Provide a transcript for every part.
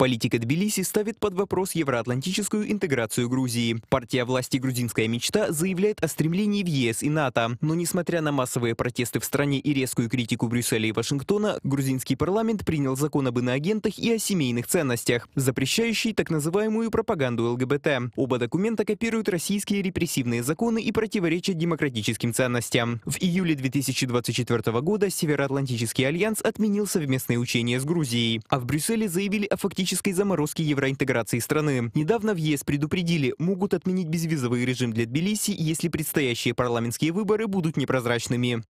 Политика Тбилиси ставит под вопрос евроатлантическую интеграцию Грузии. Партия власти «Грузинская мечта» заявляет о стремлении в ЕС и НАТО. Но несмотря на массовые протесты в стране и резкую критику Брюсселя и Вашингтона, грузинский парламент принял закон об иноагентах и о семейных ценностях, запрещающий так называемую пропаганду ЛГБТ. Оба документа копируют российские репрессивные законы и противоречат демократическим ценностям. В июле 2024 года Североатлантический альянс отменил совместные учения с Грузией, а в Брюсселе заявили о фактическом политической заморозки евроинтеграции страны. Недавно в ЕС предупредили, могут отменить безвизовый режим для Тбилиси, если предстоящие парламентские выборы будут непрозрачными.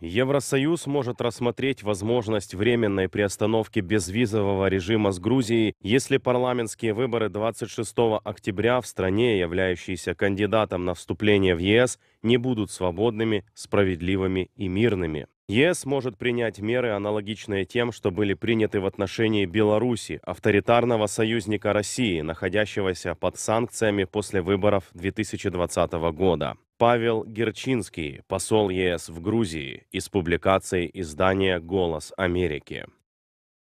Евросоюз может рассмотреть возможность временной приостановки безвизового режима с Грузией, если парламентские выборы 26 октября в стране, являющейся кандидатом на вступление в ЕС, не будут свободными, справедливыми и мирными. ЕС может принять меры, аналогичные тем, что были приняты в отношении Беларуси, авторитарного союзника России, находящегося под санкциями после выборов 2020 года. Павел Герчинский, посол ЕС в Грузии, из публикации издания «Голос Америки».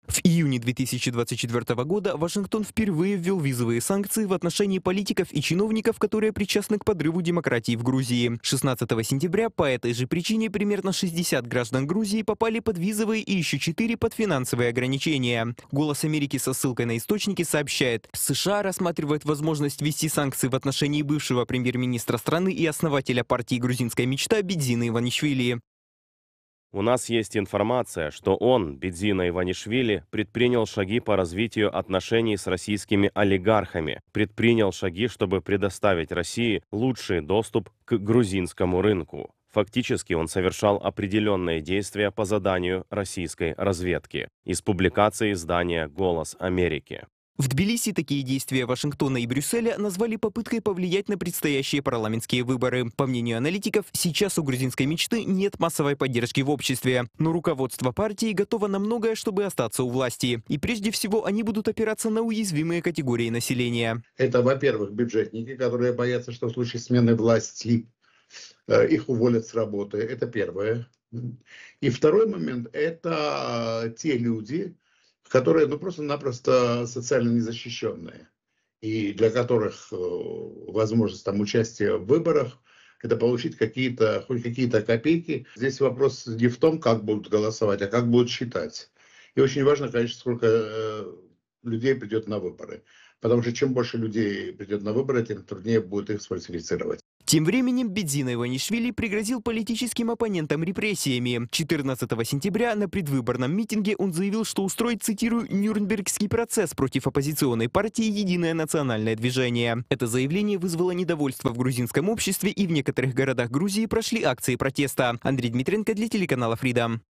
В июне 2024 года Вашингтон впервые ввел визовые санкции в отношении политиков и чиновников, которые причастны к подрыву демократии в Грузии. 16 сентября по этой же причине примерно 60 граждан Грузии попали под визовые и еще 4 под финансовые ограничения. «Голос Америки» со ссылкой на источники сообщает, США рассматривает возможность ввести санкции в отношении бывшего премьер-министра страны и основателя партии «Грузинская мечта» Бедзины Иванишвили. У нас есть информация, что он, Бедзина Иванишвили, предпринял шаги по развитию отношений с российскими олигархами, предпринял шаги, чтобы предоставить России лучший доступ к грузинскому рынку. Фактически он совершал определенные действия по заданию российской разведки из публикации издания «Голос Америки». В Тбилиси такие действия Вашингтона и Брюсселя назвали попыткой повлиять на предстоящие парламентские выборы. По мнению аналитиков, сейчас у грузинской мечты нет массовой поддержки в обществе. Но руководство партии готово на многое, чтобы остаться у власти. И прежде всего они будут опираться на уязвимые категории населения. Это, во-первых, бюджетники, которые боятся, что в случае смены власти э, их уволят с работы. Это первое. И второй момент – это э, те люди, которые ну, просто-напросто социально незащищенные, и для которых э, возможность там, участия в выборах – это получить какие-то, хоть какие-то копейки. Здесь вопрос не в том, как будут голосовать, а как будут считать. И очень важно, конечно, сколько э, людей придет на выборы. Потому что чем больше людей придет на выборы, тем труднее будет их сфальсифицировать. Тем временем Бедзина Иванишвили пригрозил политическим оппонентам репрессиями. 14 сентября на предвыборном митинге он заявил, что устроит, цитирую, «Нюрнбергский процесс против оппозиционной партии «Единое национальное движение». Это заявление вызвало недовольство в грузинском обществе и в некоторых городах Грузии прошли акции протеста. Андрей Дмитренко для телеканала «Фрида».